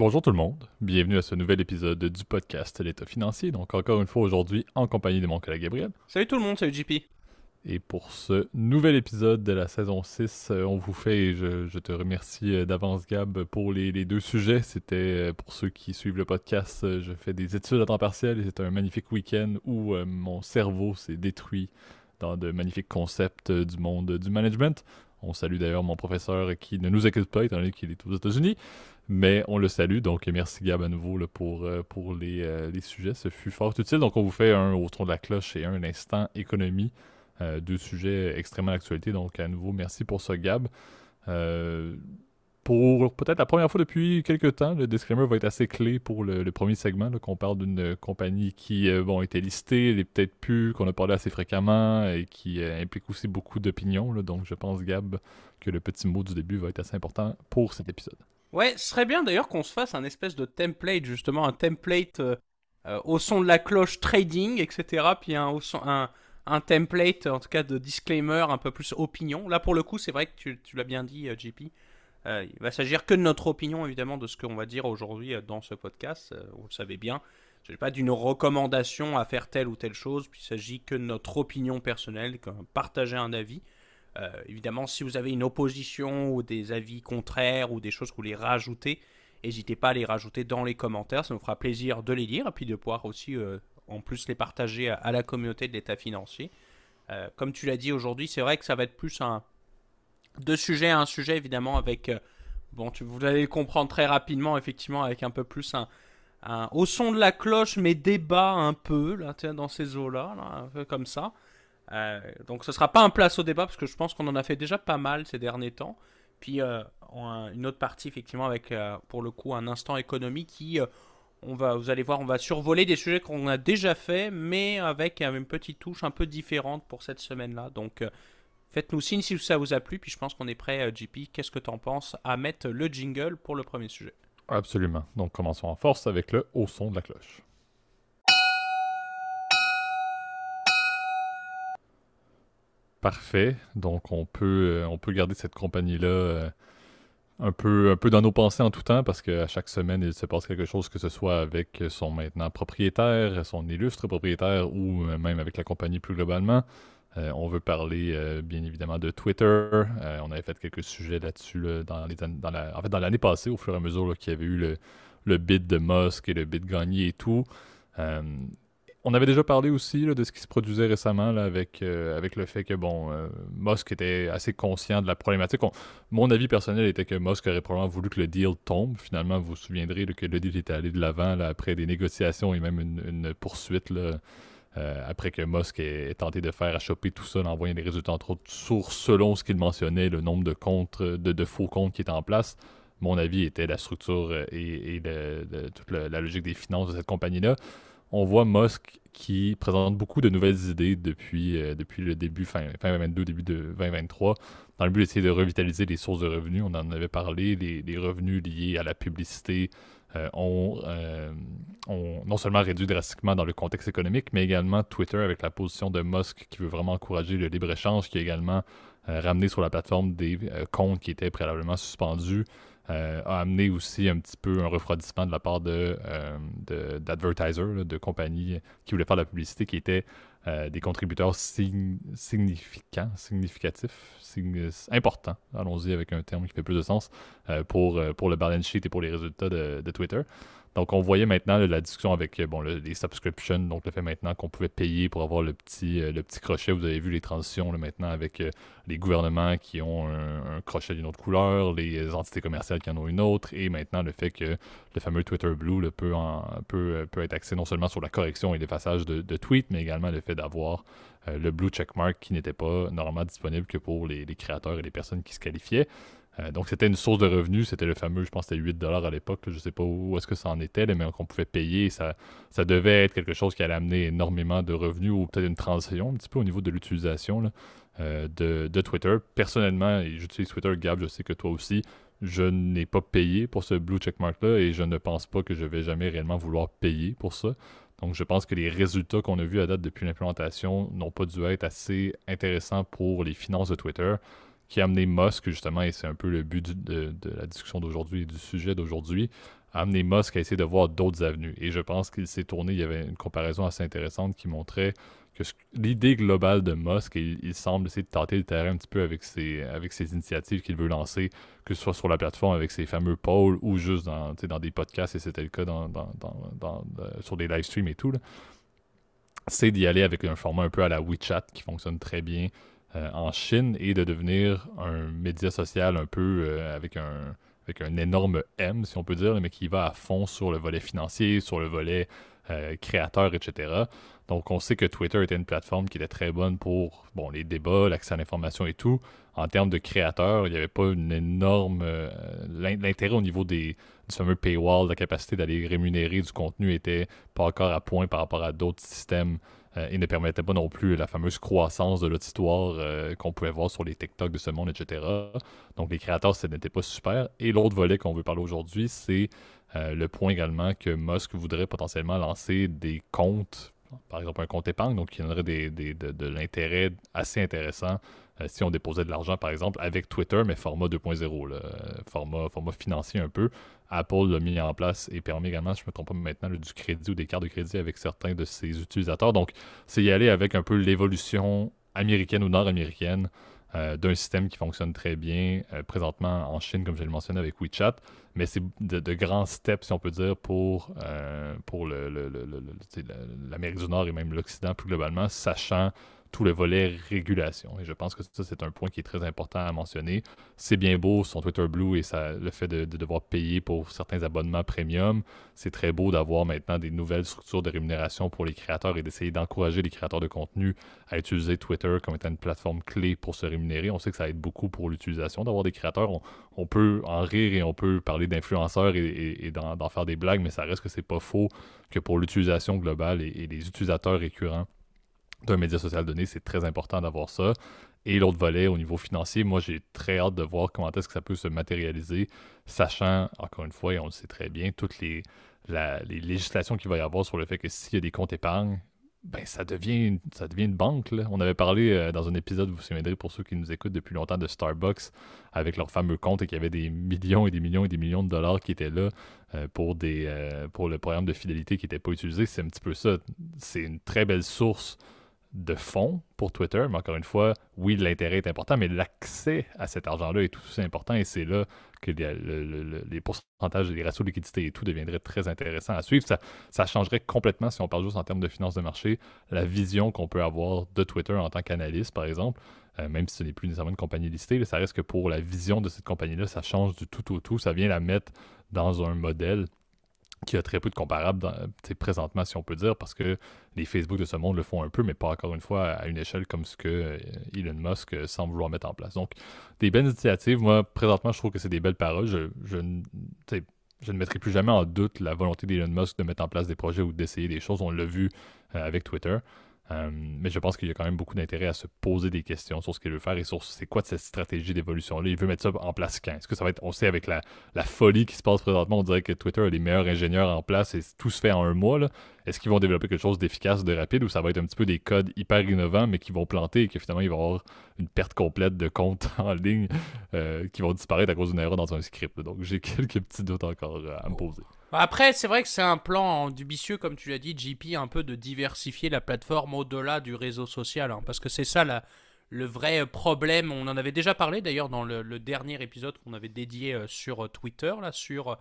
Bonjour tout le monde, bienvenue à ce nouvel épisode du podcast L'État financier. Donc encore une fois aujourd'hui en compagnie de mon collègue Gabriel. Salut tout le monde, salut JP. Et pour ce nouvel épisode de la saison 6, euh, on vous fait, et je te remercie euh, d'avance Gab pour les, deux sujets. C'était euh, pour ceux qui suivent le podcast, je fais des études à temps partiel et c'est un magnifique week-end où mon cerveau s'est détruit dans de magnifiques concepts du monde du management. On salue d'ailleurs mon professeur qui ne nous écoute pas étant donné qu'il est aux États-Unis. Mais on le salue. Donc, merci Gab à nouveau pour, euh, euh, les, sujets. Ce fut fort utile. Donc, on vous fait un au tronc de la cloche et un instant économie. Euh, deux sujets extrêmement d'actualité. Donc, à nouveau, merci pour ça, Gab. pour peut-être la première fois depuis quelques temps, le disclaimer va être assez clé pour le, premier segment, qu'on parle d'une compagnie qui a été était listée, elle est peut-être plus, qu'on a parlé assez fréquemment et qui implique aussi beaucoup d'opinions. Donc, je pense, Gab, que le petit mot du début va être assez important pour cet épisode. Ouais, ce serait bien d'ailleurs qu'on se fasse un espèce de template, justement, un template euh, euh, au son de la cloche trading, etc. Puis un, un, template, en tout cas, de disclaimer un peu plus opinion. Là, pour le coup, c'est vrai que tu, l'as bien dit, euh, JP. il il va s'agir que de notre opinion, évidemment, de ce qu'on va dire aujourd'hui dans ce podcast. vous le savez bien. Ce n'est pas d'une recommandation à faire telle ou telle chose. Puis il s'agit que de notre opinion personnelle, partager un avis. Euh, évidemment, si vous avez une opposition ou des avis contraires ou des choses que vous voulez rajouter, n'hésitez pas à les rajouter dans les commentaires. Ça nous fera plaisir de les lire et puis de pouvoir aussi, euh, en plus, les partager à, la communauté de l'État financier. Euh, comme tu l'as dit aujourd'hui, c'est vrai que ça va être plus un. de sujet à un sujet, évidemment, avec. bon, tu, vous allez comprendre très rapidement, effectivement, avec un peu plus un. au son de la cloche, mais débat un peu, là, dans ces eaux là, un peu comme ça. Euh, donc ce sera pas un place au débat parce que je pense qu'on en a fait déjà pas mal ces derniers temps. Puis euh, une autre partie effectivement avec euh, pour le coup un instant économie qui on va vous allez voir on va survoler des sujets qu'on a déjà fait mais avec une petite touche un peu différente pour cette semaine là. Donc faites-nous signe si ça vous a plu puis je pense qu'on est prêt JP qu'est-ce que tu en penses à mettre le jingle pour le premier sujet. Absolument. Donc commençons en force avec le haut son de la cloche. parfait. Donc, on peut, euh, on peut garder cette compagnie-là euh, un peu, un peu dans nos pensées en tout temps parce qu'à chaque semaine, il se passe quelque chose, que ce soit avec son maintenant propriétaire, son illustre propriétaire ou euh, même avec la compagnie plus globalement. on veut parler bien évidemment de Twitter. on avait fait quelques sujets là-dessus dans, dans l'année passée, au fur et à mesure qu'il y avait eu le, le bid de Musk et le bid gagné et tout on avait déjà parlé aussi de ce qui se produisait récemment avec, euh, avec le fait que bon, euh, Musk était assez conscient de la problématique. mon avis personnel était que Musk aurait probablement voulu que le deal tombe. Finalement, vous vous souviendrez que le deal était allé de l'avant après des négociations et même une, poursuite euh, après que Musk ait, tenté de faire choper tout ça en envoyant des résultats entre autres sources selon ce qu'il mentionnait, le nombre de, comptes, de, faux comptes qui est en place mon avis était la structure et, toute la, logique des finances de cette compagnie-là on voit Musk qui présente beaucoup de nouvelles idées depuis, euh, depuis le début, fin, 2022, début de 2023, dans le but d'essayer de revitaliser les sources de revenus. On en avait parlé, les, revenus liés à la publicité euh, ont, euh, ont, non seulement réduit drastiquement dans le contexte économique, mais également Twitter avec la position de Musk qui veut vraiment encourager le libre-échange, qui a également ramené sur la plateforme des comptes qui étaient préalablement suspendus. Euh, a amené aussi un petit peu un refroidissement de la part de, euh, d'advertisers, de, compagnies qui voulaient faire de la publicité, qui étaient euh, des contributeurs significants, significatifs, importants, allons-y avec un terme qui fait plus de sens, pour, pour le balance sheet et pour les résultats de Twitter. Donc, on voyait maintenant la discussion avec euh, bon, les subscriptions, donc le fait maintenant qu'on pouvait payer pour avoir le petit, euh, le petit crochet. Vous avez vu les transitions maintenant avec euh, les gouvernements qui ont un, crochet d'une autre couleur, les entités commerciales qui en ont une autre, et maintenant le fait que le fameux Twitter Blue peut, peut, être axé non seulement sur la correction et l'effacage de, de tweets, mais également le fait d'avoir le Blue Checkmark qui n'était pas normalement disponible que pour les créateurs et les personnes qui se qualifiaient. Euh, donc, c'était une source de revenus. C'était le fameux, je pense, c'était 8 à l'époque. Je ne sais pas où, est-ce que ça en était, mais qu'on pouvait payer. Ça, ça devait être quelque chose qui allait amener énormément de revenus ou peut-être une transition un petit peu au niveau de l'utilisation euh, de, Twitter. Personnellement, j'utilise Twitter, Gab, je sais que toi aussi. Je n'ai pas payé pour ce blue checkmark-là et je ne pense pas que je vais jamais réellement vouloir payer pour ça. Donc, je pense que les résultats qu'on a vus à date depuis l'implémentation n'ont pas dû être assez intéressants pour les finances de Twitter qui a amené Musk, justement, et c'est un peu le but de, la discussion d'aujourd'hui et du sujet d'aujourd'hui, a amené Musk à essayer de voir d'autres avenues. Et je pense qu'il s'est tourné, il y avait une comparaison assez intéressante qui montrait que l'idée globale de Musk, il, semble essayer de tenter le terrain un petit peu avec ses, avec ses initiatives qu'il veut lancer, que ce soit sur la plateforme avec ses fameux polls, ou juste dans, dans des podcasts, et c'était le cas dans, euh, sur des live streams et tout, c'est d'y aller avec un format un peu à la WeChat qui fonctionne très bien, euh, en Chine et de devenir un média social un peu euh, avec un, avec un énorme M, si on peut dire, mais qui va à fond sur le volet financier, sur le volet euh, créateur, etc. Donc, on sait que Twitter était une plateforme qui était très bonne pour bon, les débats, l'accès à l'information et tout. En termes de créateurs, il n'y avait pas une énorme. L'intérêt au niveau des, du fameux paywall, la capacité d'aller rémunérer du contenu était pas encore à point par rapport à d'autres systèmes il euh, ne permettait pas non plus la fameuse croissance de l'auditoire euh, qu'on pouvait voir sur les TikTok de ce monde, etc. Donc les créateurs, ce n'était pas super. Et l'autre volet qu'on veut parler aujourd'hui, c'est euh, le point également que Musk voudrait potentiellement lancer des comptes, par exemple un compte épargne, donc qui donnerait des, des, de l'intérêt assez intéressant euh, si on déposait de l'argent, par exemple, avec Twitter, mais format 2.0, euh, format, format financier un peu. Apple l'a mis en place et permet également, je ne me trompe pas maintenant, du crédit ou des cartes de crédit avec certains de ses utilisateurs. Donc, c'est y aller avec un peu l'évolution américaine ou nord-américaine euh, d'un système qui fonctionne très bien présentement en Chine, comme je l'ai mentionné avec WeChat. Mais c'est de, grands steps, si on peut dire, pour, pour l'Amérique du Nord et même l'Occident plus globalement, sachant tout le volet régulation. Et je pense que ça, c'est un point qui est très important à mentionner. C'est bien beau son Twitter Blue et ça, le fait de, devoir payer pour certains abonnements premium. C'est très beau d'avoir maintenant des nouvelles structures de rémunération pour les créateurs et d'essayer d'encourager les créateurs de contenu à utiliser Twitter comme étant une plateforme clé pour se rémunérer. On sait que ça aide beaucoup pour l'utilisation d'avoir des créateurs. On, peut en rire et on peut parler d'influenceurs et, d'en faire des blagues, mais ça reste que c'est pas faux que pour l'utilisation globale et les utilisateurs récurrents d'un média social donné, c'est très important d'avoir ça. Et l'autre volet, au niveau financier, moi, j'ai très hâte de voir comment est-ce que ça peut se matérialiser, sachant, encore une fois, et on le sait très bien, toutes les, les législations qu'il va y avoir sur le fait que s'il y a des comptes épargne, ben, ça devient, une, ça devient une banque. On avait parlé euh, dans un épisode, vous vous souviendrez pour ceux qui nous écoutent depuis longtemps, de Starbucks avec leur fameux compte et qu'il y avait des millions et des millions et des millions de dollars qui étaient là euh, pour, des, euh, pour le programme de fidélité qui n'était pas utilisé. C'est un petit peu ça. C'est une très belle source de fonds pour Twitter, mais encore une fois, oui, l'intérêt est important, mais l'accès à cet argent-là est tout aussi important et c'est là que les, les pourcentages, les ratios de liquidité et tout deviendraient très intéressants à suivre. Ça, changerait complètement, si on parle juste en termes de finances de marché, la vision qu'on peut avoir de Twitter en tant qu'analyste, par exemple. Euh, même si ce n'est plus nécessairement une compagnie listée, ça reste que pour la vision de cette compagnie-là, ça change du tout au tout. Ça vient la mettre dans un modèle qui a très peu de comparables dans, présentement, si on peut dire, parce que les Facebook de ce monde le font un peu, mais pas encore une fois à une échelle comme ce que euh, Elon Musk euh, semble vouloir mettre en place. Donc, des belles initiatives. Moi, présentement, je trouve que c'est des belles paroles. Je, je, je ne mettrai plus jamais en doute la volonté d'Elon Musk de mettre en place des projets ou d'essayer des choses. On l'a vu euh, avec Twitter. Euh, mais je pense qu'il y a quand même beaucoup d'intérêt à se poser des questions sur ce qu'il veut faire et sur c'est quoi de cette stratégie d'évolution-là. Il veut mettre ça en place quand Est-ce que ça va être, on sait, avec la, folie qui se passe présentement, on dirait que Twitter a les meilleurs ingénieurs en place et tout se fait en un mois. Est-ce qu'ils vont développer quelque chose d'efficace, de rapide ou ça va être un petit peu des codes hyper innovants mais qui vont planter et que finalement il va y avoir une perte complète de comptes en ligne euh, qui vont disparaître à cause d'une erreur dans un script. Donc j'ai quelques petits doutes encore euh, à me oh. poser. Après, c'est vrai que c'est un plan ambitieux, comme tu l'as dit, JP, un peu de diversifier la plateforme au-delà du réseau social. Hein, parce que c'est ça le vrai problème. On en avait déjà parlé d'ailleurs dans le, dernier épisode qu'on avait dédié euh, sur euh, Twitter, là, sur euh,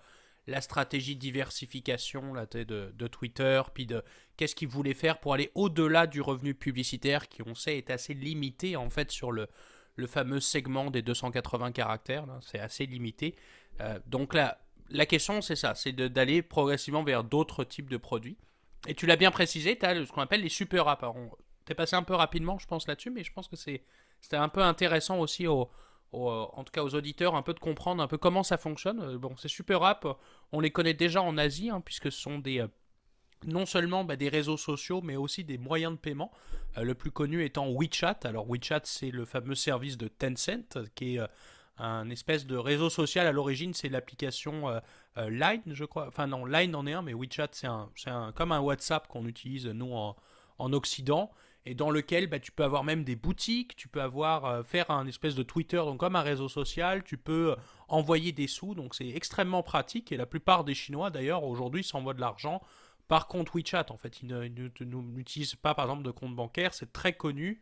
la stratégie diversification de, de, Twitter, puis de qu'est-ce qu'ils voulaient faire pour aller au-delà du revenu publicitaire qui, on sait, est assez limité en fait sur le, fameux segment des 280 caractères. C'est assez limité. donc là, la question, c'est ça, c'est d'aller progressivement vers d'autres types de produits. Et tu l'as bien précisé, tu as ce qu'on appelle les super apps. Tu es passé un peu rapidement, je pense, là-dessus, mais je pense que c'est c'était un peu intéressant aussi en tout cas aux auditeurs un peu de comprendre un peu comment ça fonctionne. Euh, bon, ces super apps, on les connaît déjà en Asie, hein, puisque ce sont des euh, non seulement bah, des réseaux sociaux, mais aussi des moyens de paiement. Euh, le plus connu étant WeChat. Alors WeChat, c'est le fameux service de Tencent, qui est un espèce de réseau social. À l'origine, c'est l'application euh, euh, Line, je crois. Enfin, non, Line en est un, mais WeChat, c'est un, comme un WhatsApp qu'on utilise, nous, en, en, Occident, et dans lequel bah, tu peux avoir même des boutiques, tu peux avoir euh, faire un espèce de Twitter, donc comme un réseau social, tu peux envoyer des sous, donc c'est extrêmement pratique, et la plupart des Chinois, d'ailleurs, aujourd'hui, s'envoient de l'argent par compte WeChat. En fait, ils n'utilisent pas, par exemple, de compte bancaire, c'est très connu.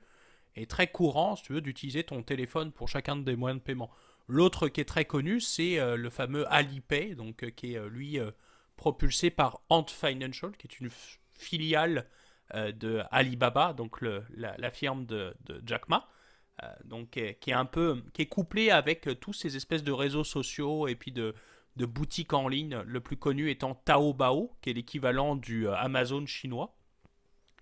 Et très courant, si tu veux, d'utiliser ton téléphone pour chacun des moyens de paiement. L'autre qui est très connu, c'est euh, le fameux Alipay, donc, euh, qui est euh, lui propulsé par Ant Financial, qui est une filiale de Alibaba, donc la, firme de, Jack Ma, donc qui est, qui un peu qui est couplé avec tous ces espèces de réseaux sociaux et puis de, de boutiques en ligne. Le plus connu étant Taobao, qui est l'équivalent du Amazon chinois.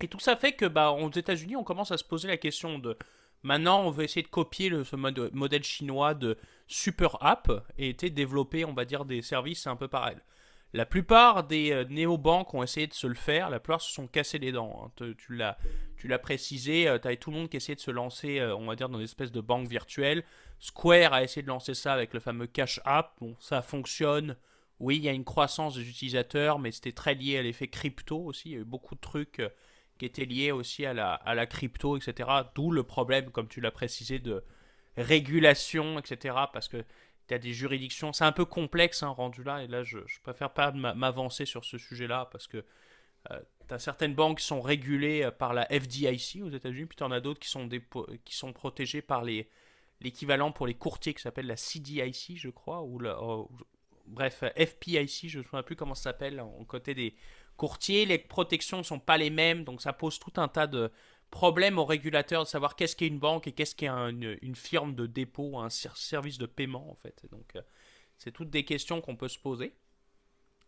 Et tout ça fait que bah, aux États-Unis, on commence à se poser la question de Maintenant, on veut essayer de copier ce modèle chinois de super app et était développer, on va dire, des services un peu pareils. La plupart des euh, néobanques ont essayé de se le faire, la plupart se sont cassés les dents. Hein. Tu, l'as, précisé, euh, tu as tout le monde qui essayait de se lancer, euh, on va dire, dans une espèce de banque virtuelle. Square a essayé de lancer ça avec le fameux Cash App. Bon, ça fonctionne. Oui, il y a une croissance des utilisateurs, mais c'était très lié à l'effet crypto aussi. Il y a eu beaucoup de trucs qui était lié aussi à la, à la crypto, etc. D'où le problème, comme tu l'as précisé, de régulation, etc. Parce que tu as des juridictions, c'est un peu complexe hein, rendu là, et là je, je préfère pas m'avancer sur ce sujet-là, parce que euh, tu as certaines banques qui sont régulées euh, par la FDIC aux États-Unis, puis tu en as d'autres qui, sont des, qui sont protégées par les l'équivalent pour les courtiers qui s'appelle la CDIC, je crois, ou euh, bref, FPIC, je ne souviens plus comment ça s'appelle, on côté des, courtiers. Les protections ne sont pas les mêmes, donc ça pose tout un tas de problèmes aux régulateurs de savoir qu'est-ce qu'est une banque et qu'est-ce qu'est une, une, firme de dépôt, un service de paiement en fait. donc euh, c'est toutes des questions qu'on peut se poser.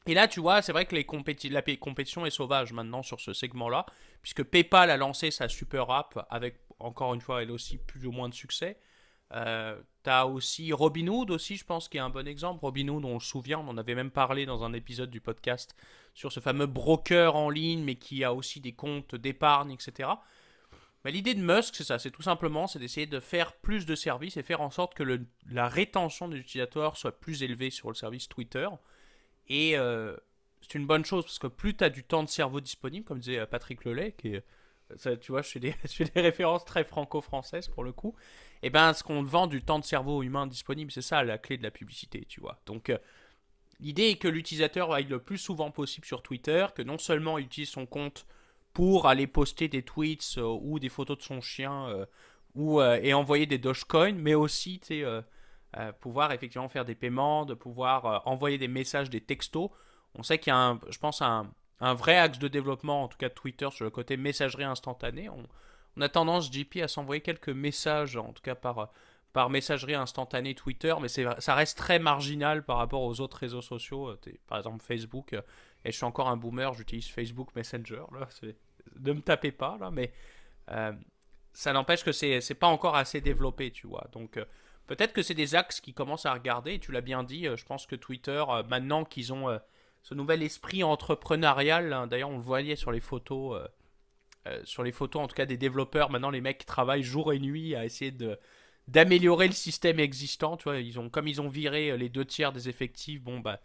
Et là, tu vois, c'est vrai que la compétition est sauvage maintenant sur ce segment-là, puisque PayPal a lancé sa super app avec, encore une fois, elle aussi plus ou moins de succès. Euh, t'as aussi Robin Hood aussi, je pense, qui est un bon exemple. Robin Hood, on se souvient, on en avait même parlé dans un épisode du podcast sur ce fameux broker en ligne, mais qui a aussi des comptes d'épargne, etc. Mais l'idée de Musk, c'est ça, c'est tout simplement, c'est d'essayer de faire plus de services et faire en sorte que la rétention des utilisateurs soit plus élevée sur le service Twitter. Et euh, c'est une bonne chose parce que plus tu du temps de cerveau disponible, comme disait euh, Patrick Lelay, qui est tu vois, je fais des, références très franco-françaises pour le coup. Et eh ben, ce qu'on vend du temps de cerveau humain disponible, c'est ça la clé de la publicité, tu vois. Donc, euh, l'idée est que l'utilisateur aille le plus souvent possible sur Twitter, que non seulement il utilise son compte pour aller poster des tweets euh, ou des photos de son chien euh, ou, et envoyer des Dogecoin, mais aussi, tu pouvoir effectivement faire des paiements, de pouvoir envoyer des messages, des textos. On sait qu'il y a, un, je pense, un, un vrai axe de développement, en tout cas Twitter, sur le côté messagerie instantanée. On, a tendance, JP, à s'envoyer quelques messages, en tout cas par, par messagerie instantanée Twitter, mais ça reste très marginal par rapport aux autres réseaux sociaux. Euh, par exemple, Facebook, euh, et je suis encore un boomer, j'utilise Facebook Messenger. Là, ne me tapez pas, là, mais euh, ça n'empêche que c'est n'est pas encore assez développé, tu vois. Donc, peut-être que c'est des axes qui commencent à regarder, tu l'as bien dit, je pense que Twitter, maintenant qu'ils ont ce nouvel esprit entrepreneurial. Hein. D'ailleurs, on le voyait sur les photos, euh, euh, sur les photos en tout cas des développeurs. Maintenant, les mecs travaillent jour et nuit à essayer de d'améliorer le système existant. Tu vois, ils ont comme ils ont viré euh, les deux tiers des effectifs, bon bah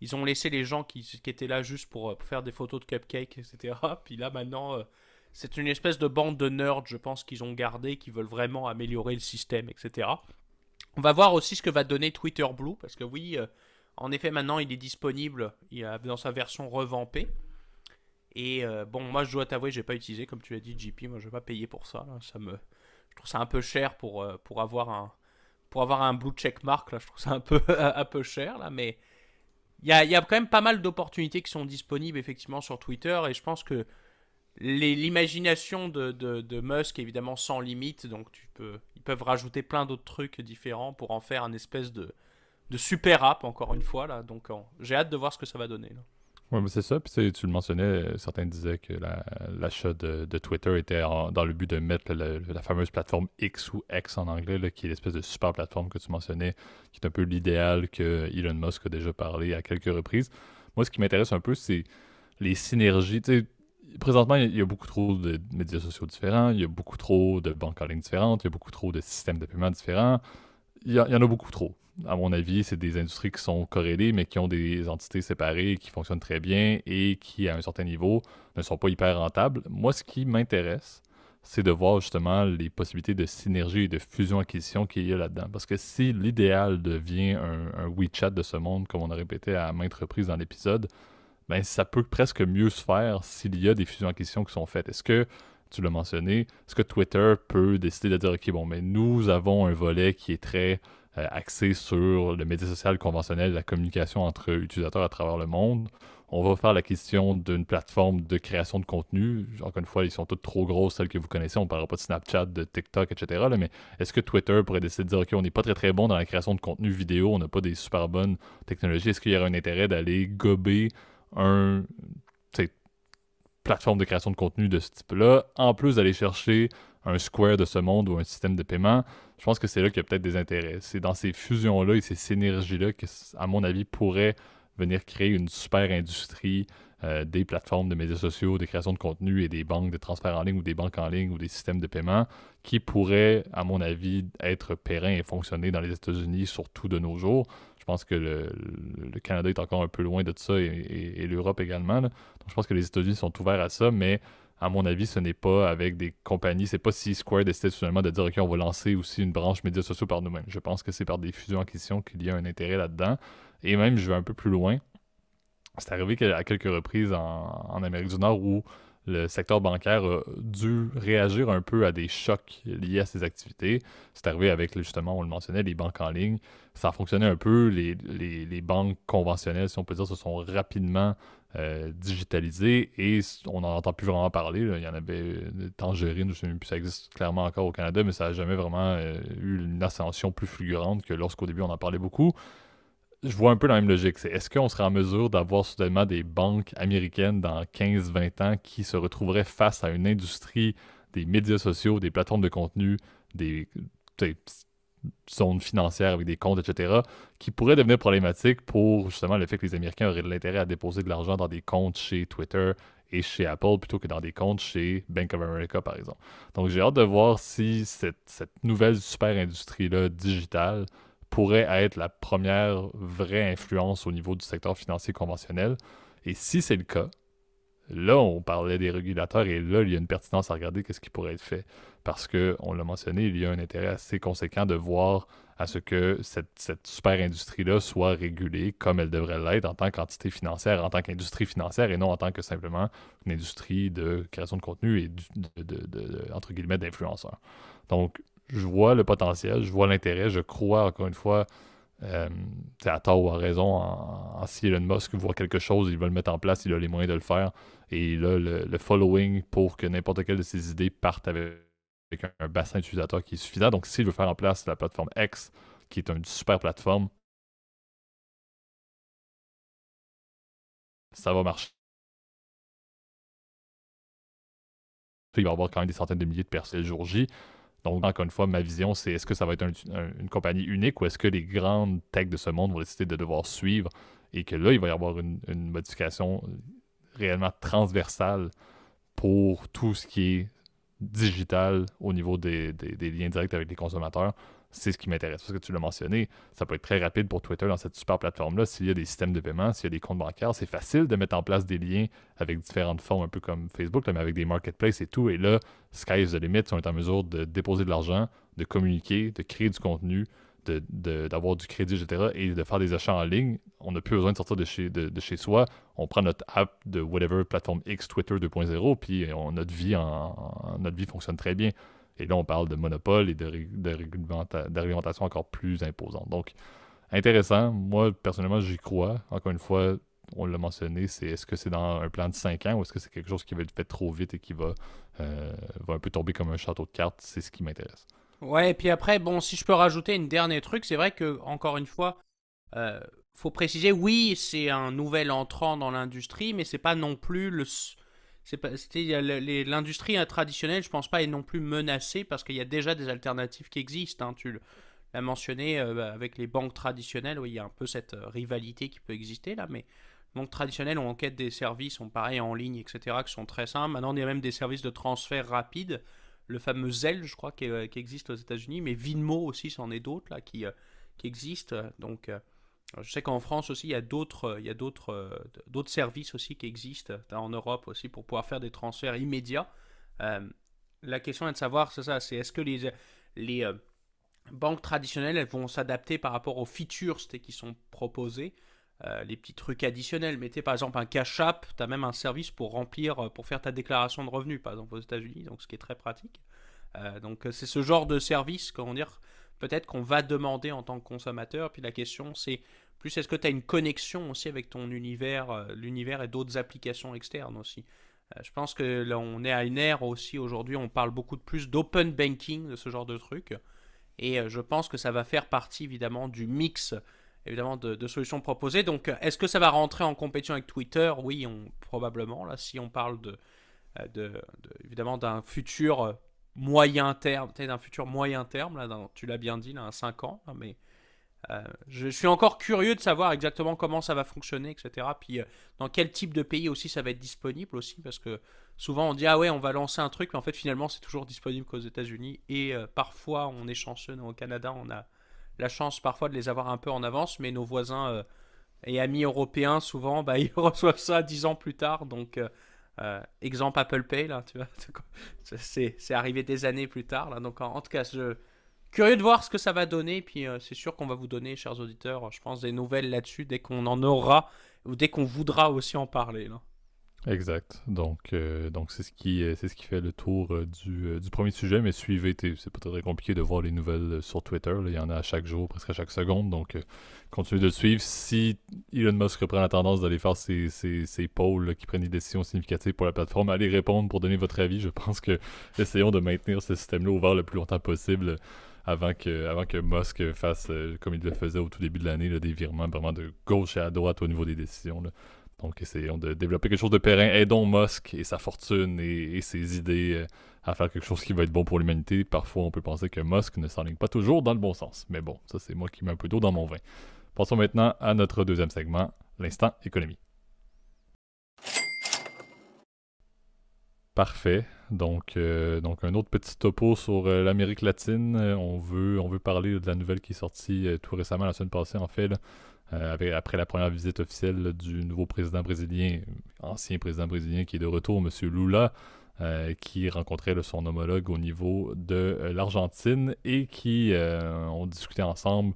ils ont laissé les gens qui, étaient là juste pour, faire des photos de cupcakes, etc. Puis là maintenant, c'est une espèce de bande de nerds, je pense qu'ils ont gardé, qui veulent vraiment améliorer le système, etc. On va voir aussi ce que va donner Twitter Blue, parce que oui, en effet, maintenant, il est disponible il dans sa version revampée. Et euh, bon, moi, je dois t'avouer, je n'ai pas utilisé, comme tu l'as dit, JP. Moi, je vais pas payer pour ça. Ça me, je trouve ça un peu cher pour euh, pour avoir un pour avoir un blue check mark. Là, je trouve ça un peu un peu cher là, mais il y a, quand même pas mal d'opportunités qui sont disponibles effectivement sur Twitter. Et je pense que l'imagination de, de, Musk est évidemment sans limite. Donc tu peux, ils peuvent rajouter plein d'autres trucs différents pour en faire un espèce de de super app encore une fois. Là. Donc, j'ai hâte de voir ce que ça va donner. Oui, c'est ça. Puis tu le mentionnais, euh, certains disaient que l'achat de, Twitter était dans le but de mettre la fameuse plateforme X ou X en anglais, qui est l'espèce de super plateforme que tu mentionnais, qui est un peu l'idéal que Elon Musk a déjà parlé à quelques reprises. Moi, ce qui m'intéresse un peu, c'est les synergies. présentement, il y, a beaucoup trop de médias sociaux différents, il y a beaucoup trop de banques en ligne différentes, il y a beaucoup trop de systèmes de paiement différents. Il y en a beaucoup trop à mon avis, c'est des industries qui sont corrélées, mais qui ont des entités séparées, qui fonctionnent très bien et qui, à un certain niveau, ne sont pas hyper rentables. Moi, ce qui m'intéresse, c'est de voir justement les possibilités de synergie et de fusion-acquisition qu'il y a là-dedans. Parce que si l'idéal devient un, WeChat de ce monde, comme on a répété à maintes reprises dans l'épisode, ben ça peut presque mieux se faire s'il y a des fusions-acquisitions qui sont faites. Est-ce que tu l'as mentionné, est-ce que Twitter peut décider de dire, OK, bon, mais nous avons un volet qui est très euh, axé sur le média social conventionnel, la communication entre utilisateurs à travers le monde. On va faire la question d'une plateforme de création de contenu. Encore une fois, ils sont toutes trop grosses, celles que vous connaissez. On ne parlera pas de Snapchat, de TikTok, etc. mais est-ce que Twitter pourrait décider de dire, OK, on n'est pas très très bon dans la création de contenu vidéo, on n'a pas des super bonnes technologies. Est-ce qu'il y aurait un intérêt d'aller gober une plateforme de création de contenu de ce type-là, en plus d'aller chercher un Square de ce monde ou un système de paiement, je pense que c'est là qu'il y a peut-être des intérêts. C'est dans ces fusions-là et ces synergies-là que, à mon avis, pourrait venir créer une super industrie euh, des plateformes de médias sociaux, des créations de contenu et des banques de transfert en ligne ou des banques en ligne ou des systèmes de paiement qui pourraient, à mon avis, être pérennes et fonctionner dans les États-Unis, surtout de nos jours. Je pense que le, Canada est encore un peu loin de ça et, l'Europe également. Donc je pense que les États-Unis sont ouverts à ça, mais à mon avis, ce n'est pas avec des compagnies. C'est pas si Square décide finalement de dire OK, on va lancer aussi une branche médias sociaux par nous-mêmes. Je pense que c'est par des fusions en question qu'il y a un intérêt là-dedans. Et même, je vais un peu plus loin. C'est arrivé à quelques reprises en, Amérique du Nord où le secteur bancaire a dû réagir un peu à des chocs liés à ses activités. C'est arrivé avec, justement, on le mentionnait, les banques en ligne. Ça a fonctionné un peu. Les, les banques conventionnelles, si on peut dire, se sont rapidement euh, digitalisé et on n'en entend plus vraiment parler. Il y en avait euh, Tangerine, je ne sais même plus, ça existe clairement encore au Canada, mais ça n'a jamais vraiment euh, eu une ascension plus fulgurante que lorsqu'au début on en parlait beaucoup. Je vois un peu la même logique. est-ce qu'on serait en mesure d'avoir soudainement des banques américaines dans 15-20 ans qui se retrouveraient face à une industrie des médias sociaux, des plateformes de contenu, des zone financière avec des comptes, etc., qui pourrait devenir problématique pour justement le fait que les Américains auraient de l'intérêt à déposer de l'argent dans des comptes chez Twitter et chez Apple plutôt que dans des comptes chez Bank of America, par exemple. Donc j'ai hâte de voir si cette, cette nouvelle super industrie-là digitale pourrait être la première vraie influence au niveau du secteur financier conventionnel. Et si c'est le cas, Là, on parlait des régulateurs et là, il y a une pertinence à regarder qu'est-ce qui pourrait être fait. Parce que, on l'a mentionné, il y a un intérêt assez conséquent de voir à ce que cette, super industrie-là soit régulée comme elle devrait l'être en tant qu'entité financière, en tant qu'industrie financière et non en tant que simplement une industrie de création de contenu et de, entre guillemets d'influenceurs. Donc, je vois le potentiel, je vois l'intérêt, je crois encore une fois euh, à tort ou à raison, en, si Elon Musk voit quelque chose, il va le mettre en place, il a les moyens de le faire. Et il le, le following pour que n'importe quelle de ses idées parte avec, un, bassin d'utilisateurs qui est suffisant. Donc, s'il veut faire en place la plateforme X, qui est une super plateforme, ça va marcher. Il va avoir quand même des centaines de milliers de personnes le jour J. Donc, encore une fois, ma vision, c'est est-ce que ça va être une compagnie unique ou est-ce que les grandes techs de ce monde vont décider de devoir suivre et que là, il va y avoir une, modification réellement transversale pour tout ce qui est digital au niveau des liens directs avec les consommateurs c'est ce qui m'intéresse. Parce que tu l'as mentionné, ça peut être très rapide pour Twitter dans cette super plateforme-là. S'il y a des systèmes de paiement, s'il y a des comptes bancaires, c'est facile de mettre en place des liens avec différentes formes, un peu comme Facebook, mais avec des marketplaces et tout. Et là, Sky is the limit, on est en mesure de déposer de l'argent, de communiquer, de créer du contenu, d'avoir du crédit, etc., et de faire des achats en ligne, on n'a plus besoin de sortir de chez, de, chez soi. On prend notre app de whatever plateforme X, Twitter 2.0, puis euh, notre, vie notre vie fonctionne très bien. Et là, on parle de monopole et de, réglementation encore plus imposante. Donc, intéressant. Moi, personnellement, j'y crois. Encore une fois, on l'a mentionné, c'est est-ce que c'est dans un plan de 5 ans ou est-ce que c'est quelque chose qui va être fait trop vite et qui va, euh, va un peu tomber comme un château de cartes? C'est ce qui m'intéresse. Ouais, et puis après, bon, si je peux rajouter une dernier truc, c'est vrai que, encore une fois, euh, faut préciser, oui, c'est un nouvel entrant dans l'industrie, mais c'est pas non plus le l'industrie traditionnelle, je pense pas, est non plus menacée parce qu'il y a déjà des alternatives qui existent. Hein. Tu l'as mentionné euh, bah, avec les banques traditionnelles, où il y a un peu cette euh, rivalité qui peut exister là, mais les banques traditionnelles ont en quête des services, on pareil en ligne, etc., qui sont très simples. Maintenant, il y a même des services de transfert rapide, le fameux Zelle, je crois, qui, euh, existe aux États-Unis, mais Vinmo aussi, c'en est d'autres là qui, qui existent. Donc je sais qu'en France aussi, il y a d'autres, euh, il y a d'autres, euh, d'autres services aussi qui existent en Europe aussi pour pouvoir faire des transferts immédiats. Euh, la question est de savoir, c'est ça, c'est est-ce que les, les banques traditionnelles elles vont s'adapter par rapport aux features qui sont proposées, les petits trucs additionnels. Mettez par exemple un cash app, tu as même un service pour remplir, pour faire ta déclaration de revenus, par exemple aux États-Unis, donc ce qui est très pratique. donc c'est ce genre de service, comment dire, peut-être qu'on va demander en tant que consommateur. Puis la question c'est plus, est-ce que tu as une connexion aussi avec ton univers, euh, l'univers et d'autres applications externes aussi euh, je pense que là, on est à une ère aussi aujourd'hui, on parle beaucoup de plus d'open banking, de ce genre de truc. Et euh, je pense que ça va faire partie évidemment du mix évidemment de, solutions proposées. Donc est-ce que ça va rentrer en compétition avec Twitter Oui, probablement. Là, si on parle de, évidemment d'un futur moyen terme, d'un futur moyen terme, là, tu l'as bien dit, là, 5 ans, mais euh, je suis encore curieux de savoir exactement comment ça va fonctionner, etc. Puis euh, dans quel type de pays aussi ça va être disponible aussi, parce que souvent on dit ah ouais on va lancer un truc, mais en fait finalement c'est toujours disponible qu'aux États-Unis et euh, parfois on est chanceux. au Canada on a la chance parfois de les avoir un peu en avance, mais nos voisins et amis européens souvent bah, ils reçoivent ça dix ans plus tard. Donc exemple Apple Pay là, tu vois, c'est arrivé des années plus tard là. Donc en tout cas je curieux de voir ce que ça va donner. Puis euh, c'est sûr qu'on va vous donner, chers auditeurs, je pense, des nouvelles là-dessus dès qu'on en aura ou dès qu'on voudra aussi en parler. Exact. Donc, euh, donc c'est ce qui, euh, c'est ce qui fait le tour du, premier sujet. Mais suivez, c'est pas très compliqué de voir les nouvelles sur Twitter. Il y en a à chaque jour, presque à chaque seconde. Donc, continuez de suivre. Si Elon Musk reprend la tendance d'aller faire ses, ses, pôles qui prennent des décisions significatives pour la plateforme, allez répondre pour donner votre avis. Je pense que essayons de maintenir ce système-là ouvert le plus longtemps possible avant que, que Musk fasse, euh, comme il le faisait au tout début de l'année, des virements vraiment de gauche à droite au niveau des décisions. Donc, essayons de développer quelque chose de périn. Aidons Musk et sa fortune et, ses idées euh, à faire quelque chose qui va être bon pour l'humanité. Parfois, on peut penser que Musk ne s'enligne pas toujours dans le bon sens. Mais bon, ça, c'est moi qui mets un peu d'eau dans mon vin. Passons maintenant à notre deuxième segment, l'instant économie. Parfait. Donc, euh, donc un autre petit topo sur euh, l'Amérique latine. Euh, on veut, on veut parler de la nouvelle qui est sortie tout récemment, la semaine passée en fait, après la première visite officielle du nouveau président brésilien, ancien président brésilien qui est de retour, M. Lula, qui rencontrait son homologue au niveau de l'Argentine et qui ont discuté ensemble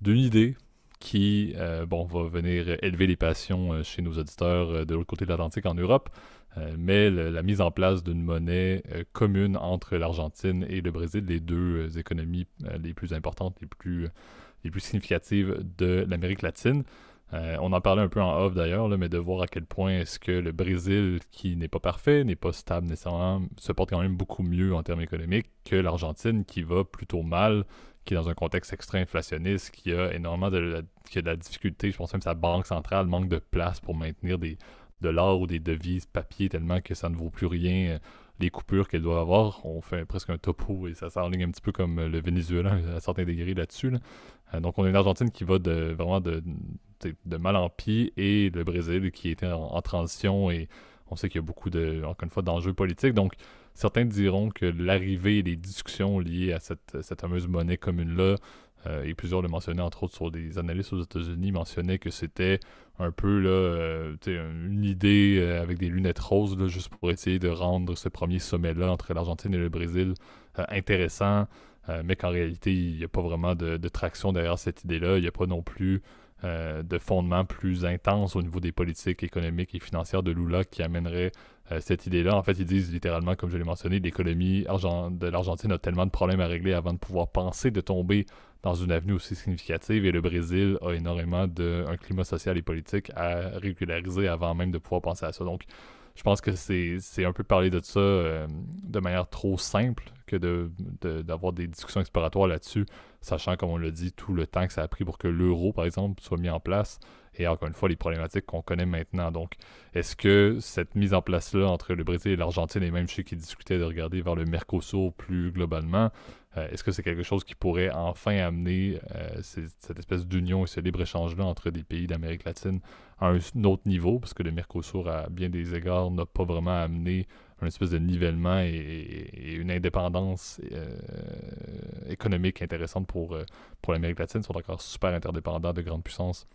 d'une idée qui bon, va venir élever les passions chez nos auditeurs de l'autre côté de l'Atlantique en Europe. Euh, mais la mise en place d'une monnaie euh, commune entre l'Argentine et le Brésil, les deux euh, économies les plus importantes, les plus, les plus significatives de l'Amérique latine. on en parlait un peu en off d'ailleurs, mais de voir à quel point est-ce que le Brésil, qui n'est pas parfait, n'est pas stable nécessairement, se porte quand même beaucoup mieux en termes économiques que l'Argentine, qui va plutôt mal, qui est dans un contexte extra inflationniste, qui a énormément de, la, qui a de la difficulté. Je pense même que sa banque centrale manque de place pour maintenir des, de l'or ou des devises papier tellement que ça ne vaut plus rien euh, les coupures qu'elle doit avoir. On fait presque un topo et ça s'enligne un petit peu comme euh, le Venezuela à certains degrés là-dessus. Euh, donc on a une Argentine qui va de, vraiment de, mal en pis et le Brésil qui était en, transition et on sait qu'il y a beaucoup de, encore une fois, d'enjeux politiques. Donc certains diront que l'arrivée des discussions liées à cette, fameuse monnaie commune-là, et plusieurs le mentionnaient, entre autres sur des analystes aux États-Unis, mentionnaient que c'était un peu là, euh, une idée euh, avec des lunettes roses, là, juste pour essayer de rendre ce premier sommet-là entre l'Argentine et le Brésil euh, intéressant, mais qu'en réalité, il n'y a pas vraiment de, de traction derrière cette idée-là. Il n'y a pas non plus de fondement plus intense au niveau des politiques économiques et financières de Lula qui amènerait cette idée-là. En fait, ils disent littéralement, comme je l'ai mentionné, l'économie de l'Argentine a tellement de problèmes à régler avant de pouvoir penser de tomber dans une avenue aussi significative et le Brésil a énormément de un climat social et politique à régulariser avant même de pouvoir penser à ça. Donc, je pense que c'est un peu parler de ça euh, de manière trop simple que d'avoir des discussions exploratoires là-dessus, sachant, comme on l'a dit, tout le temps que ça a pris pour que l'euro, par exemple, soit mis en place et encore une fois les problématiques qu'on connaît maintenant. Donc, est-ce que cette mise en place-là entre le Brésil et l'Argentine, et même ceux qui discutaient de regarder vers le Mercosur plus globalement, euh, est-ce que c'est quelque chose qui pourrait enfin amener euh, cette espèce d'union et ce libre-échange-là entre des pays d'Amérique latine à un, autre niveau? Parce que le Mercosur, à bien des égards, n'a pas vraiment amené un espèce de nivellement et, une indépendance euh, économique intéressante pour, pour l'Amérique latine. Ils sont encore super interdépendants de grandes puissances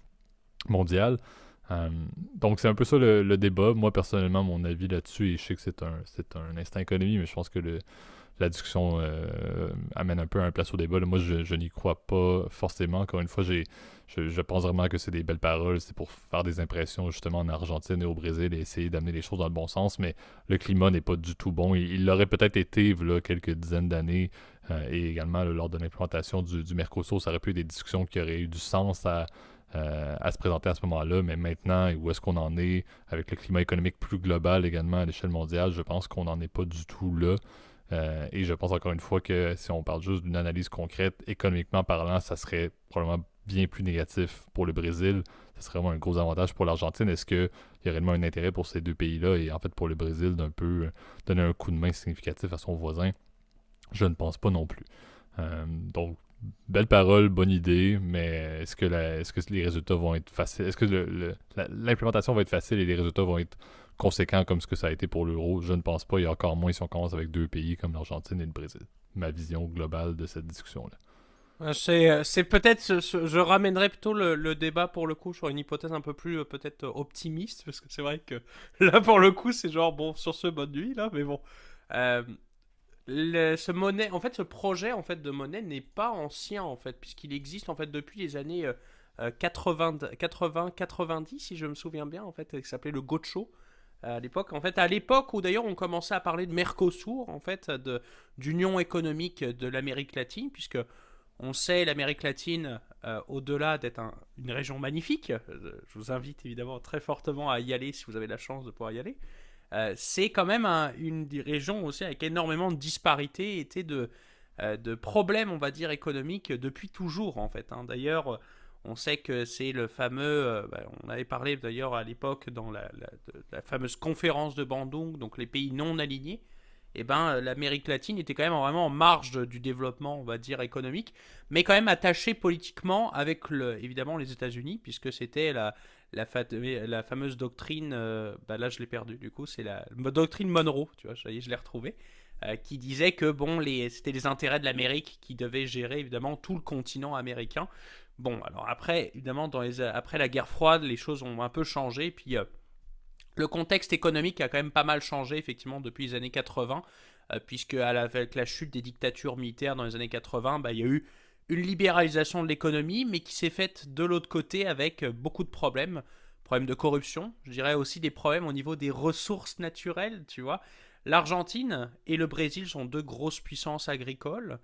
mondiales. Euh, donc, c'est un peu ça le, débat. Moi, personnellement, mon avis là-dessus, et je sais que c'est un, c'est un instinct économique, mais je pense que le, la discussion euh, amène un peu un place au débat. moi, je, n'y crois pas forcément. Encore une fois, j'ai, je, pense vraiment que c'est des belles paroles. C'est pour faire des impressions, justement, en Argentine et au Brésil et essayer d'amener les choses dans le bon sens. Mais le climat n'est pas du tout bon. Il, l'aurait peut-être été, voilà, quelques dizaines d'années. Euh, et également, lors de l'implantation du, du Mercosur, ça aurait pu être des discussions qui auraient eu du sens à euh, à se présenter à ce moment-là. Mais maintenant, où est-ce qu'on en est avec le climat économique plus global également à l'échelle mondiale, je pense qu'on n'en est pas du tout là. Euh, et je pense encore une fois que si on parle juste d'une analyse concrète, économiquement parlant, ça serait probablement bien plus négatif pour le Brésil. Ce serait vraiment un gros avantage pour l'Argentine. Est-ce qu'il y a réellement un intérêt pour ces deux pays-là et en fait pour le Brésil d'un peu euh, donner un coup de main significatif à son voisin Je ne pense pas non plus. donc belle parole, bonne idée, mais est-ce que, les résultats vont être faciles? Est-ce que l'implémentation va être facile et les résultats vont être conséquents comme ce que ça a été pour l'euro? Je ne pense pas, et encore moins si on commence avec deux pays comme l'Argentine et le Brésil. Ma vision globale de cette discussion-là. Euh, euh, c'est, peut-être, je ramènerai plutôt le, débat pour le coup sur une hypothèse un peu plus euh, peut-être optimiste, parce que c'est vrai que là pour le coup c'est genre bon sur ce bonne nuit là, mais bon ce monnaie, en fait, ce projet en fait de monnaie n'est pas ancien en fait, puisqu'il existe en fait depuis les années 80, 80, 90 si je me souviens bien en fait, qui s'appelait le Gocho euh, à l'époque. En fait, à l'époque où d'ailleurs on commençait à parler de Mercosur, en fait, de, d'union économique de l'Amérique latine, puisque on sait l'Amérique latine, euh, au-delà d'être une région magnifique, euh, je vous invite évidemment très fortement à y aller si vous avez la chance de pouvoir y aller, euh, c'est quand même une région aussi avec énormément de disparités et de, euh, de problèmes, on va dire, économiques depuis toujours, en fait. Hein. D'ailleurs, on sait que c'est le fameux, euh, bah, on avait parlé d'ailleurs à l'époque dans la, fameuse conférence de Bandung, donc les pays non alignés, et eh ben, l'Amérique latine était quand même vraiment en marge du développement, on va dire, économique, mais quand même attachée politiquement avec, évidemment, les États-Unis, puisque c'était la, la, fameuse doctrine, euh, bah là je l'ai perdue du coup, c'est la doctrine Monroe, tu vois, je, je l'ai retrouvée, euh, qui disait que bon, c'était les intérêts de l'Amérique qui devaient gérer évidemment tout le continent américain. Bon, alors après, évidemment, dans les, après la guerre froide, les choses ont un peu changé, puis euh, le contexte économique a quand même pas mal changé effectivement depuis les années 80, puisque avec la chute des dictatures militaires dans les années 80, bah, il y a eu une libéralisation de l'économie, mais qui s'est faite de l'autre côté avec euh, beaucoup de problèmes. Problèmes de corruption, je dirais aussi des problèmes au niveau des ressources naturelles, tu vois. L'Argentine et le Brésil sont deux grosses puissances agricoles,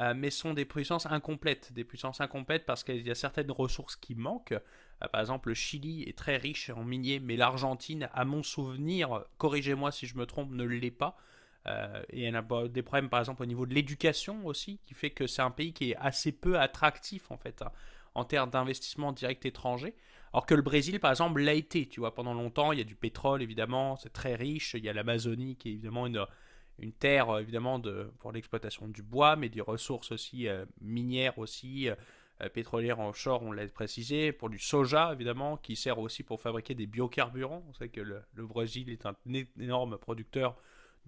euh, mais sont des puissances incomplètes. Des puissances incomplètes parce qu'il y a certaines ressources qui manquent. Euh, par exemple, le Chili est très riche en minier, mais l'Argentine, à mon souvenir, corrigez-moi si je me trompe, ne l'est pas. Euh, il y en a des problèmes, par exemple, au niveau de l'éducation aussi, qui fait que c'est un pays qui est assez peu attractif, en fait, hein, en termes d'investissement direct étranger. Alors que le Brésil, par exemple, l'a été, tu vois, pendant longtemps, il y a du pétrole, évidemment, c'est très riche, il y a l'Amazonie, qui est évidemment une, une terre, euh, évidemment, de, pour l'exploitation du bois, mais des ressources aussi euh, minières aussi, pétrolières pétrolières offshore, on l'a précisé, pour du soja, évidemment, qui sert aussi pour fabriquer des biocarburants. On sait que le, le Brésil est un énorme producteur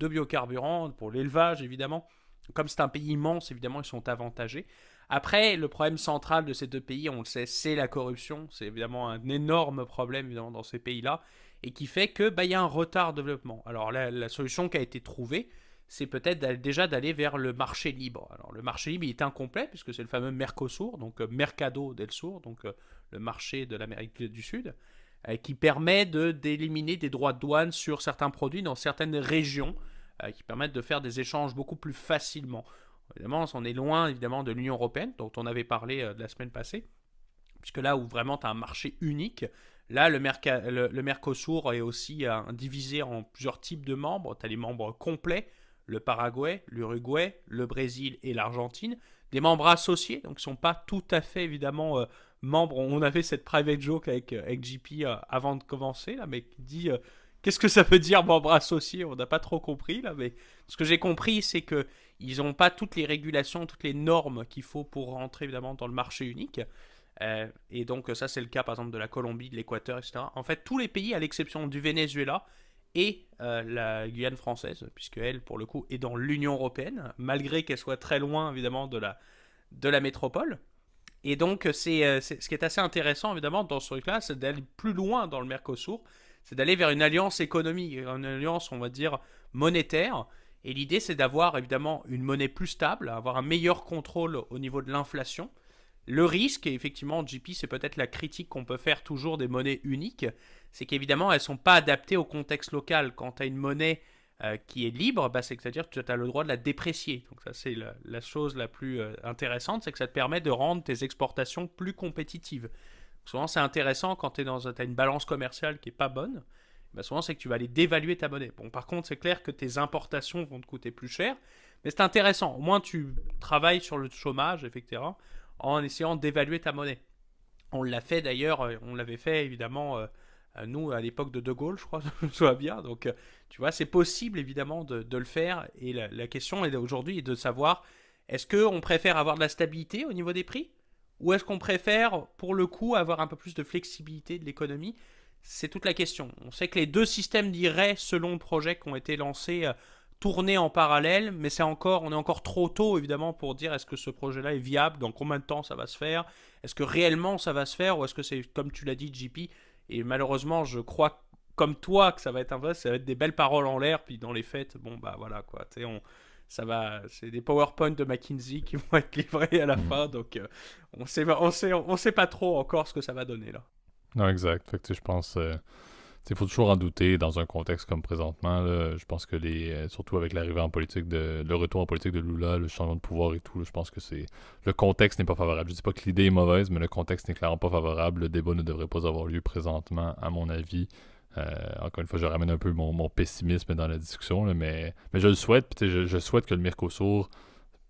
de biocarburants, pour l'élevage évidemment. Comme c'est un pays immense, évidemment, ils sont avantagés. Après, le problème central de ces deux pays, on le sait, c'est la corruption. C'est évidemment un énorme problème évidemment, dans ces pays-là et qui fait que bah, y a un retard de développement. Alors la, solution qui a été trouvée, c'est peut-être déjà d'aller vers le marché libre. Alors le marché libre est incomplet puisque c'est le fameux Mercosur, donc euh, Mercado del Sur, donc euh, le marché de l'Amérique du Sud, euh, qui permet d'éliminer des droits de douane sur certains produits dans certaines régions euh, qui permettent de faire des échanges beaucoup plus facilement. Évidemment, on est loin évidemment de l'Union européenne dont on avait parlé euh, de la semaine passée, puisque là où vraiment tu as un marché unique, Là, le, Mercosur est aussi euh, divisé en plusieurs types de membres. Tu as les membres complets, le Paraguay, l'Uruguay, le Brésil et l'Argentine. Des membres associés, donc qui ne sont pas tout à fait évidemment membres. On avait cette private joke avec, avec JP avant de commencer, là, mais qui dit Qu'est-ce que ça veut dire membre associé On n'a pas trop compris là, mais ce que j'ai compris, c'est que ils n'ont pas toutes les régulations, toutes les normes qu'il faut pour rentrer évidemment dans le marché unique. Euh, et donc ça, c'est le cas par exemple de la Colombie, de l'Équateur, etc. En fait, tous les pays, à l'exception du Venezuela et euh, la Guyane française, puisque elle, pour le coup, est dans l'Union européenne, malgré qu'elle soit très loin évidemment de la de la métropole. Et donc, c'est euh, ce qui est assez intéressant évidemment dans ce truc-là, c'est d'aller plus loin dans le Mercosur c'est d'aller vers une alliance économique, une alliance, on va dire, monétaire. Et l'idée, c'est d'avoir évidemment une monnaie plus stable, avoir un meilleur contrôle au niveau de l'inflation. Le risque, et effectivement, JP, c'est peut-être la critique qu'on peut faire toujours des monnaies uniques, c'est qu'évidemment, elles ne sont pas adaptées au contexte local. Quand tu as une monnaie euh, qui est libre, bah, c'est-à-dire que tu as le droit de la déprécier. Donc ça, c'est la, chose la plus euh, intéressante, c'est que ça te permet de rendre tes exportations plus compétitives. Souvent, c'est intéressant quand tu as une balance commerciale qui n'est pas bonne. Ben, souvent, c'est que tu vas aller dévaluer ta monnaie. Bon, par contre, c'est clair que tes importations vont te coûter plus cher, mais c'est intéressant. Au moins, tu travailles sur le chômage, etc., en essayant d'évaluer ta monnaie. On l'a fait d'ailleurs, euh, on l'avait fait évidemment, à euh, euh, nous, à l'époque de De Gaulle, je crois, soit bien. Donc, tu vois, c'est possible évidemment de, le faire. Et la, la question aujourd'hui est de savoir est-ce qu'on préfère avoir de la stabilité au niveau des prix ou est-ce qu'on préfère, pour le coup, avoir un peu plus de flexibilité de l'économie C'est toute la question. On sait que les deux systèmes diraient, selon le projet, qui ont été lancés, euh, tourner en parallèle, mais c'est encore, on est encore trop tôt, évidemment, pour dire est-ce que ce projet-là est viable, dans combien de temps ça va se faire, est-ce que réellement ça va se faire, ou est-ce que c'est, comme tu l'as dit, JP, et malheureusement, je crois comme toi que ça va être un vrai, ça va être des belles paroles en l'air, puis dans les fêtes, bon, bah voilà, quoi. Tu sais, on va, c'est des powerpoints de McKinsey qui vont être livrés à la mhm. fin, donc euh, on sait, sait, pas trop encore ce que ça va donner là. Non, exact. Fait je pense, euh, il faut toujours en douter dans un contexte comme présentement. je pense que euh, surtout avec l'arrivée en politique le retour en politique de Lula, le changement de pouvoir et tout, je pense que c'est, le contexte n'est pas favorable. Je dis pas que l'idée est mauvaise, mais le contexte n'est clairement pas favorable. Le débat ne devrait pas avoir lieu présentement, à mon avis. Euh, encore une fois, je ramène un peu mon, pessimisme dans la discussion, mais, je le souhaite. Je, souhaite que le Mercosur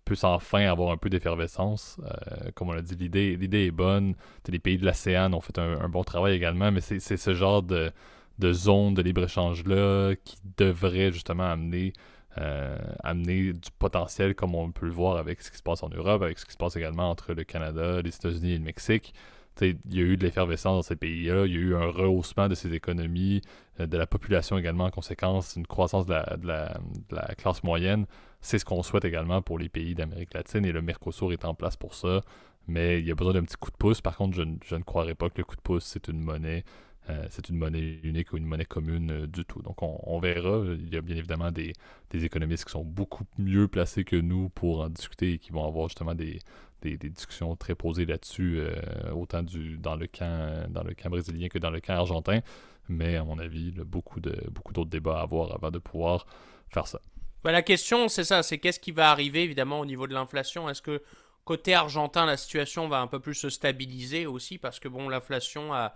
puisse enfin avoir un peu d'effervescence. Euh, comme on l'a dit, l'idée, est bonne. les pays de l'ASEAN ont fait un, bon travail également, mais c'est, ce genre de, de zone de libre-échange-là qui devrait justement amener, euh, amener du potentiel, comme on peut le voir avec ce qui se passe en Europe, avec ce qui se passe également entre le Canada, les États-Unis et le Mexique il y a eu de l'effervescence dans ces pays-là, il y a eu un rehaussement de ces économies, euh, de la population également en conséquence, une croissance de la, classe moyenne. C'est ce qu'on souhaite également pour les pays d'Amérique latine et le Mercosur est en place pour ça. Mais il y a besoin d'un petit coup de pouce. Par contre, je, ne croirais pas que le coup de pouce, c'est une monnaie. Euh, c'est une monnaie unique ou une monnaie commune euh, du tout. Donc on, verra. Il y a bien évidemment des, économistes qui sont beaucoup mieux placés que nous pour en discuter et qui vont avoir justement des, des, discussions très posées là-dessus, euh, autant du, dans, le camp, dans le camp brésilien que dans le camp argentin. Mais à mon avis, il beaucoup, de, beaucoup d'autres débats à avoir avant de pouvoir faire ça. la question, c'est ça, c'est qu'est-ce qui va arriver évidemment au niveau de l'inflation Est-ce que côté argentin, la situation va un peu plus se stabiliser aussi parce que bon, l'inflation a,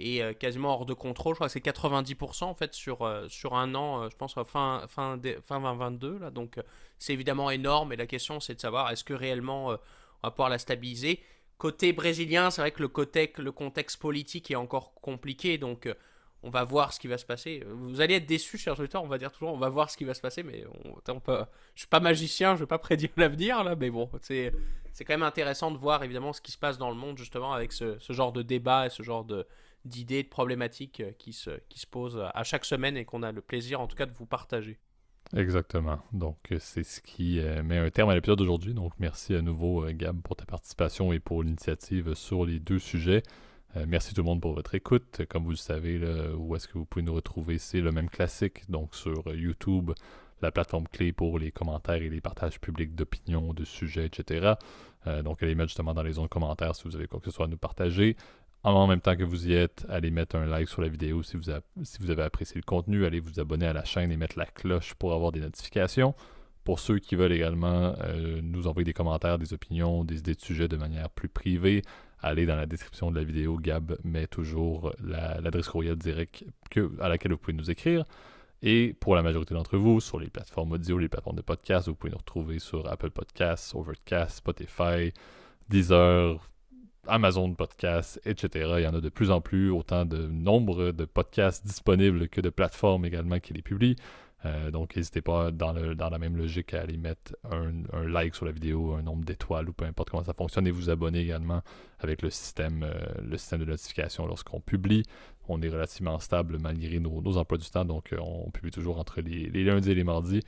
est euh, quasiment hors de contrôle. Je crois que c'est 90% en fait sur, euh, sur un an, je pense fin, fin, fin 2022. Là. Donc c'est évidemment énorme et la question c'est de savoir est-ce que réellement va pouvoir la stabiliser. Côté brésilien, c'est vrai que le, côté, le contexte politique est encore compliqué, donc euh, on va voir ce qui va se passer. Vous allez être déçus, chers auditeurs, on va dire toujours, on va voir ce qui va se passer, mais on, peut, je suis pas magicien, je vais pas prédire l'avenir, là, mais bon, c'est quand même intéressant de voir, évidemment, ce qui se passe dans le monde, justement, avec ce, genre de débat et ce genre d'idées, de, de problématiques euh, qui se, qui se posent à chaque semaine et qu'on a le plaisir, en tout cas, de vous partager. Exactement. Donc, euh, c'est ce qui euh, met un terme à l'épisode d'aujourd'hui. Donc, merci à nouveau, euh, Gab, pour ta participation et pour l'initiative sur les deux sujets. merci tout le monde pour votre écoute. Comme vous le savez, où est-ce que vous pouvez nous retrouver, c'est le même classique. Donc, sur YouTube, la plateforme clé pour les commentaires et les partages publics d'opinions, de sujets, etc. donc, allez mettre justement dans les zones commentaires si vous avez quoi que ce soit à nous partager en même temps que vous y êtes, allez mettre un like sur la vidéo si vous, avez apprécié le contenu. Allez vous abonner à la chaîne et mettre la cloche pour avoir des notifications. Pour ceux qui veulent également euh, nous envoyer des commentaires, des opinions, des idées de sujets de manière plus privée, allez dans la description de la vidéo. Gab met toujours l'adresse courriel directe à laquelle vous pouvez nous écrire. Et pour la majorité d'entre vous, sur les plateformes audio, les plateformes de podcast, vous pouvez nous retrouver sur Apple Podcasts, Overcast, Spotify, Deezer, Amazon Podcasts, etc. Il y en a de plus en plus, autant de nombre de podcasts disponibles que de plateformes également qui les publient. Euh, donc, n'hésitez pas, dans, la même logique, à aller mettre un, like sur la vidéo, un nombre d'étoiles ou peu importe comment ça fonctionne, et vous abonner également avec le système, euh, le de notification lorsqu'on publie. On est relativement stable malgré nos, emplois du temps, donc euh, on publie toujours entre les, lundis et les mardis.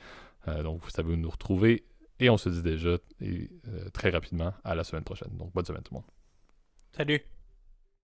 donc, vous savez où nous retrouver. Et on se dit déjà et, très rapidement à la semaine prochaine. Donc, bonne semaine tout le monde. Salut